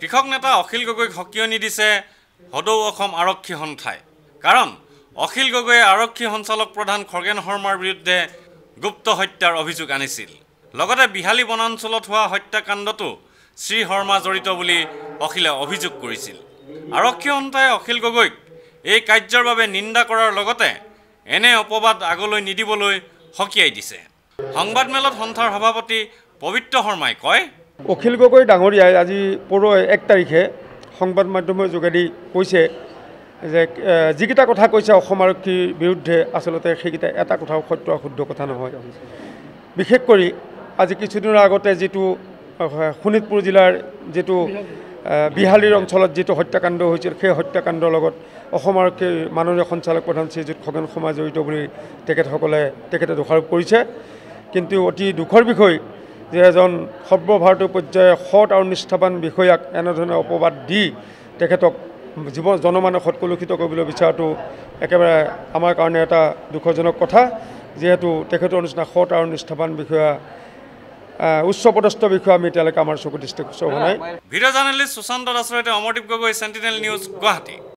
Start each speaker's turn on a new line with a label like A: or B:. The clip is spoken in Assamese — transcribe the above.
A: কৃষক নেতা অখিল গগৈক সকিয়নি দিছে সদৌ অসম আৰক্ষী সন্থাই কাৰণ অখিল গগৈয়ে আৰক্ষী সঞ্চালক প্ৰধান খগেন শৰ্মাৰ বিৰুদ্ধে গুপ্ত হত্যাৰ অভিযোগ আনিছিল লগতে বিহালী বনাঞ্চলত হোৱা হত্যাকাণ্ডতো শ্ৰীশৰ্মা জড়িত বুলি অখিলে অভিযোগ কৰিছিল আৰক্ষী সন্থাই অখিল গগৈক এই কাৰ্যৰ বাবে নিন্দা কৰাৰ লগতে এনে অপবাদ আগলৈ নিদিবলৈ সকীয়াই দিছে সংবাদমেলত সন্থাৰ সভাপতি পবিত্ৰ শৰ্মাই কয়
B: অখিল গগৈ ডাঙৰীয়াই আজি পৰ এক তাৰিখে সংবাদ মাধ্যমৰ যোগেদি কৈছে যে যিকেইটা কথা কৈছে অসম আৰক্ষীৰ বিৰুদ্ধে আচলতে সেইকেইটা এটা কথাও সত্য শুদ্ধ কথা নহয় বিশেষ কৰি আজি কিছুদিনৰ আগতে যিটো শোণিতপুৰ জিলাৰ যিটো বিহালীৰ অঞ্চলত যিটো হত্যাকাণ্ড হৈছিল সেই হত্যাকাণ্ডৰ লগত অসম আৰক্ষীৰ মাননীয় সঞ্চালক প্ৰধান শ্ৰীযুত খগেন শৰ্মা জড়িত বুলি তেখেতসকলে তেখেতে দোষাৰোপ কৰিছে কিন্তু অতি দুখৰ বিষয় যে এজন সৰ্বভাৰতীয় পৰ্যায়ৰ সৎ আৰু নিষ্ঠাবান বিষয়াক এনেধৰণে অপবাদ দি তেখেতক জীৱ জনমানে সৎকুলক্ষিত কৰিবলৈ বিচৰাটো একেবাৰে আমাৰ কাৰণে এটা দুখজনক কথা যিহেতু তেখেতৰ নিচিনা সৎ আৰু নিষ্ঠাবান বিষয়া উচ্চ পদস্থ বিষয়া আমি এতিয়ালৈকে আমাৰ চকু দৃষ্টিগোচৰ হোৱা নাই
A: ভিডিঅ' জাৰ্নেলিষ্ট সুশান্ত দাসৰ সৈতে অমৰদীপ গগৈ চেণ্টিনেল নিউজ গুৱাহাটী